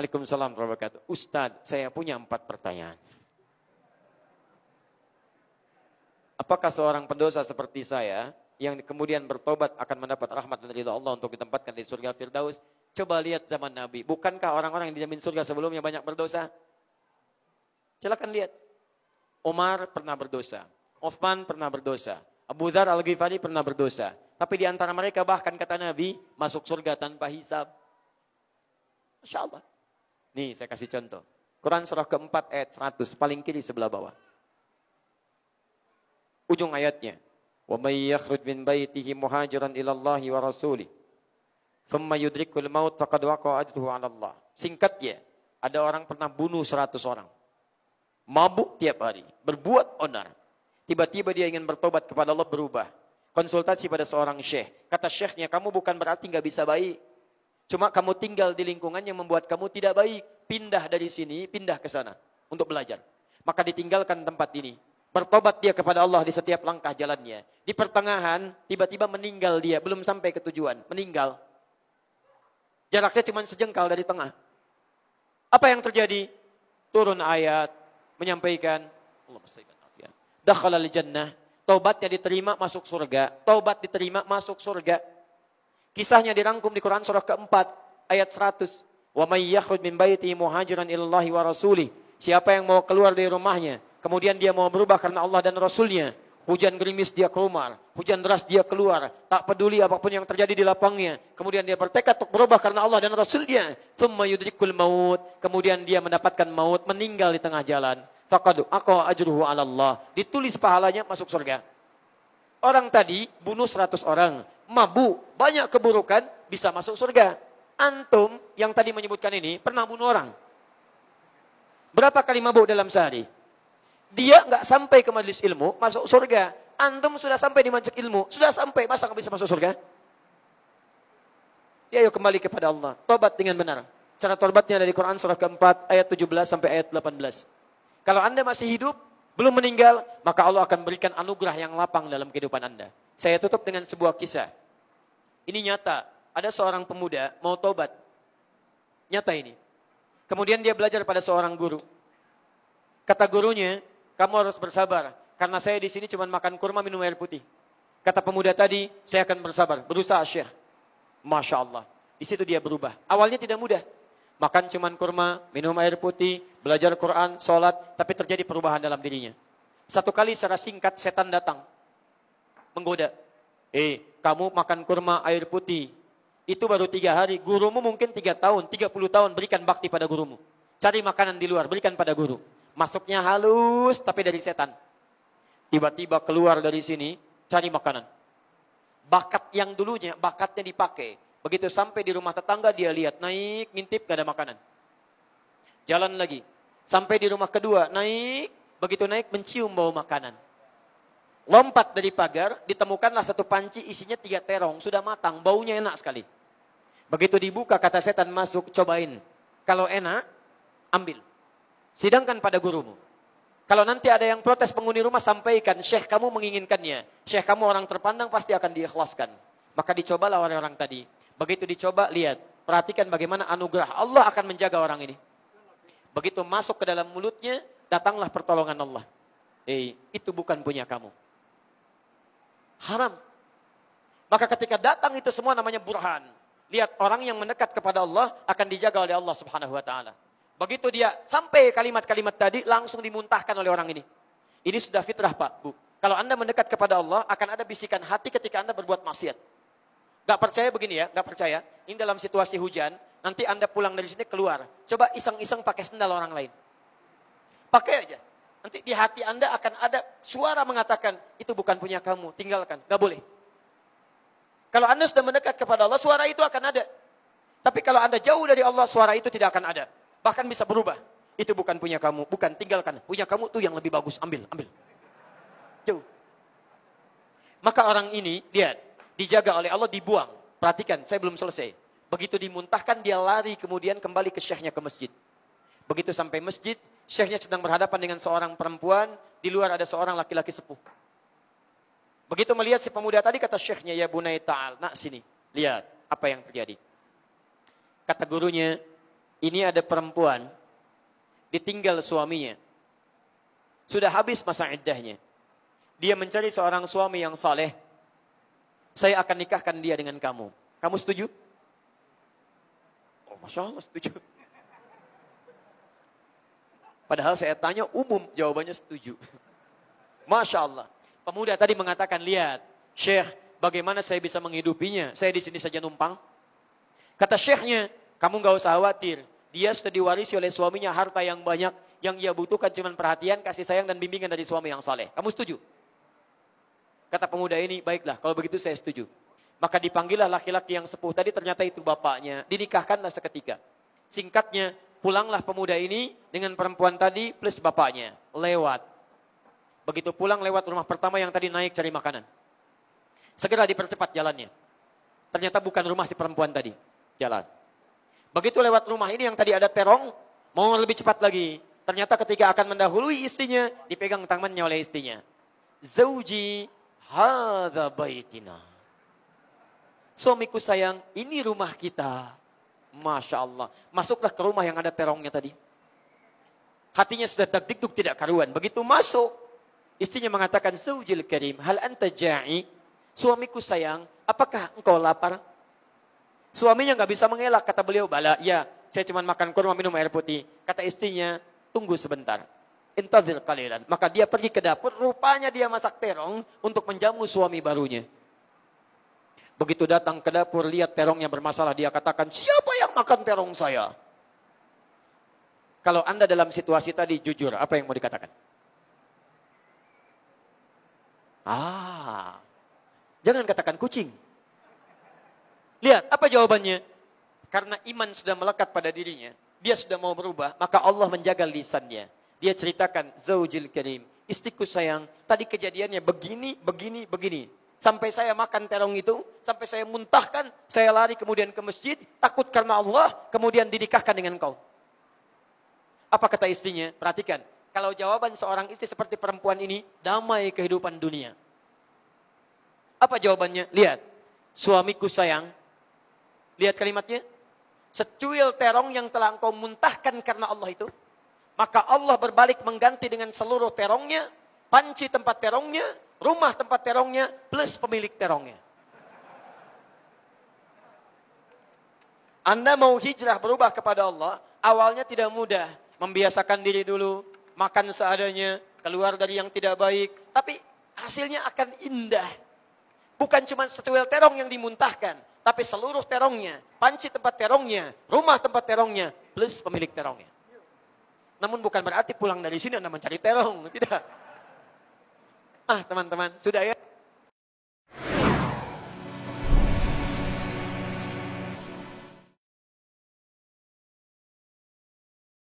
Waalaikumsalam warahmatullahi wabarakatuh. Ustadz, saya punya empat pertanyaan. Apakah seorang pendosa seperti saya yang kemudian bertobat akan mendapat rahmat dari Allah untuk ditempatkan di surga Firdaus? Coba lihat zaman Nabi. Bukankah orang-orang yang dijamin surga sebelumnya banyak berdosa? Silahkan lihat. Umar pernah berdosa. Uthman pernah berdosa. Abu Dhar al-Ghifari pernah berdosa. Tapi di antara mereka bahkan kata Nabi masuk surga tanpa hisab. Masya Allah. Nih saya kasih contoh. Quran surah keempat ayat 100 paling kiri sebelah bawah. Ujung ayatnya. Wa may yakhruj min muhajiran ila Allah wa rasulih thumma yudrikul maut faqad waqa'a ajruhu Singkatnya, ada orang pernah bunuh 100 orang. Mabuk tiap hari, berbuat onar. Tiba-tiba dia ingin bertobat kepada Allah berubah. Konsultasi pada seorang syekh. Kata syekhnya, kamu bukan berarti nggak bisa baik. Cuma kamu tinggal di lingkungan yang membuat kamu tidak baik. Pindah dari sini, pindah ke sana untuk belajar. Maka ditinggalkan tempat ini. Bertobat dia kepada Allah di setiap langkah jalannya. Di pertengahan, tiba-tiba meninggal dia. Belum sampai ke tujuan. Meninggal. Jaraknya cuma sejengkal dari tengah. Apa yang terjadi? Turun ayat. Menyampaikan. Allah ya. Dakhalal jannah. Taubatnya diterima masuk surga. tobat diterima masuk surga. Kisahnya dirangkum di Quran surah keempat ayat 100. Wa may yakhruj min baiti muhajiran ilallahi wa rasuli. Siapa yang mau keluar dari rumahnya, kemudian dia mau berubah karena Allah dan Rasulnya. Hujan gerimis dia keluar, hujan deras dia keluar. Tak peduli apapun yang terjadi di lapangnya. Kemudian dia bertekad untuk berubah karena Allah dan Rasulnya. Thumma yudrikul maut. Kemudian dia mendapatkan maut, meninggal di tengah jalan. Fakadu Aku ajruhu ala Allah. Ditulis pahalanya masuk surga. Orang tadi bunuh 100 orang mabu, banyak keburukan, bisa masuk surga. Antum yang tadi menyebutkan ini pernah bunuh orang. Berapa kali mabuk dalam sehari? Dia nggak sampai ke majelis ilmu, masuk surga. Antum sudah sampai di majelis ilmu, sudah sampai, masa nggak bisa masuk surga? Ya ayo kembali kepada Allah. Tobat dengan benar. Cara tobatnya dari Quran surah keempat ayat 17 sampai ayat 18. Kalau anda masih hidup, belum meninggal, maka Allah akan berikan anugerah yang lapang dalam kehidupan anda. Saya tutup dengan sebuah kisah. Ini nyata. Ada seorang pemuda mau tobat. Nyata ini. Kemudian dia belajar pada seorang guru. Kata gurunya, kamu harus bersabar. Karena saya di sini cuma makan kurma, minum air putih. Kata pemuda tadi, saya akan bersabar. Berusaha syekh. Masya Allah. Di situ dia berubah. Awalnya tidak mudah. Makan cuma kurma, minum air putih, belajar Quran, sholat. Tapi terjadi perubahan dalam dirinya. Satu kali secara singkat setan datang. Menggoda. Eh, kamu makan kurma air putih. Itu baru tiga hari. Gurumu mungkin tiga tahun, tiga puluh tahun. Berikan bakti pada gurumu. Cari makanan di luar, berikan pada guru. Masuknya halus, tapi dari setan. Tiba-tiba keluar dari sini, cari makanan. Bakat yang dulunya, bakatnya dipakai. Begitu sampai di rumah tetangga, dia lihat naik, ngintip, gak ada makanan. Jalan lagi. Sampai di rumah kedua, naik. Begitu naik, mencium bau makanan lompat dari pagar, ditemukanlah satu panci isinya tiga terong, sudah matang, baunya enak sekali. Begitu dibuka, kata setan masuk, cobain. Kalau enak, ambil. Sidangkan pada gurumu. Kalau nanti ada yang protes penghuni rumah, sampaikan, syekh kamu menginginkannya. Syekh kamu orang terpandang, pasti akan diikhlaskan. Maka dicobalah orang-orang tadi. Begitu dicoba, lihat. Perhatikan bagaimana anugerah Allah akan menjaga orang ini. Begitu masuk ke dalam mulutnya, datanglah pertolongan Allah. Eh, itu bukan punya kamu haram. Maka ketika datang itu semua namanya burhan. Lihat orang yang mendekat kepada Allah akan dijaga oleh Allah Subhanahu wa taala. Begitu dia sampai kalimat-kalimat tadi langsung dimuntahkan oleh orang ini. Ini sudah fitrah, Pak, Bu. Kalau Anda mendekat kepada Allah akan ada bisikan hati ketika Anda berbuat maksiat. Gak percaya begini ya, gak percaya. Ini dalam situasi hujan, nanti Anda pulang dari sini keluar. Coba iseng-iseng pakai sendal orang lain. Pakai aja. Nanti di hati Anda akan ada suara mengatakan, itu bukan punya kamu, tinggalkan. Gak boleh. Kalau Anda sudah mendekat kepada Allah, suara itu akan ada. Tapi kalau Anda jauh dari Allah, suara itu tidak akan ada. Bahkan bisa berubah. Itu bukan punya kamu, bukan tinggalkan. Punya kamu tuh yang lebih bagus, ambil, ambil. Jauh. Maka orang ini, dia dijaga oleh Allah, dibuang. Perhatikan, saya belum selesai. Begitu dimuntahkan, dia lari kemudian kembali ke syekhnya ke masjid. Begitu sampai masjid, syekhnya sedang berhadapan dengan seorang perempuan, di luar ada seorang laki-laki sepuh. Begitu melihat si pemuda tadi kata syekhnya, ya bunai ta'al, nak sini, lihat apa yang terjadi. Kata gurunya, ini ada perempuan ditinggal suaminya. Sudah habis masa iddahnya. Dia mencari seorang suami yang saleh. Saya akan nikahkan dia dengan kamu. Kamu setuju? Oh, Masya Allah setuju. Padahal saya tanya umum, jawabannya setuju. Masya Allah. Pemuda tadi mengatakan, lihat, Syekh, bagaimana saya bisa menghidupinya? Saya di sini saja numpang. Kata Syekhnya, kamu gak usah khawatir. Dia sudah diwarisi oleh suaminya harta yang banyak. Yang ia butuhkan cuma perhatian, kasih sayang, dan bimbingan dari suami yang saleh. Kamu setuju? Kata pemuda ini, baiklah, kalau begitu saya setuju. Maka dipanggillah laki-laki yang sepuh tadi ternyata itu bapaknya. Dinikahkanlah seketika. Singkatnya, Pulanglah pemuda ini dengan perempuan tadi plus bapaknya. Lewat. Begitu pulang lewat rumah pertama yang tadi naik cari makanan. Segera dipercepat jalannya. Ternyata bukan rumah si perempuan tadi. Jalan. Begitu lewat rumah ini yang tadi ada terong, mau lebih cepat lagi. Ternyata ketika akan mendahului istrinya, dipegang tangannya oleh istrinya. Zauji hadha baitina. Suamiku sayang, ini rumah kita. Masya Allah. Masuklah ke rumah yang ada terongnya tadi. Hatinya sudah tak dikduk tidak karuan. Begitu masuk, istrinya mengatakan, Zaujil karim, hal anta ja'i, suamiku sayang, apakah engkau lapar? Suaminya nggak bisa mengelak, kata beliau, bala, ya, saya cuma makan kurma, minum air putih. Kata istrinya, tunggu sebentar. Intazil kalilan. Maka dia pergi ke dapur, rupanya dia masak terong untuk menjamu suami barunya. Begitu datang ke dapur, lihat terongnya bermasalah, dia katakan, siapa yang makan terong saya? Kalau Anda dalam situasi tadi, jujur, apa yang mau dikatakan? Ah, jangan katakan kucing. Lihat, apa jawabannya? Karena iman sudah melekat pada dirinya, dia sudah mau berubah, maka Allah menjaga lisannya. Dia ceritakan, Zaujil Karim, istriku sayang, tadi kejadiannya begini, begini, begini sampai saya makan terong itu, sampai saya muntahkan, saya lari kemudian ke masjid, takut karena Allah, kemudian didikahkan dengan kau. Apa kata istrinya? Perhatikan. Kalau jawaban seorang istri seperti perempuan ini, damai kehidupan dunia. Apa jawabannya? Lihat. Suamiku sayang. Lihat kalimatnya. Secuil terong yang telah engkau muntahkan karena Allah itu. Maka Allah berbalik mengganti dengan seluruh terongnya, panci tempat terongnya, rumah tempat terongnya plus pemilik terongnya. Anda mau hijrah berubah kepada Allah, awalnya tidak mudah. Membiasakan diri dulu, makan seadanya, keluar dari yang tidak baik. Tapi hasilnya akan indah. Bukan cuma secuil terong yang dimuntahkan, tapi seluruh terongnya, panci tempat terongnya, rumah tempat terongnya, plus pemilik terongnya. Namun bukan berarti pulang dari sini Anda mencari terong, tidak ah teman-teman. Sudah ya?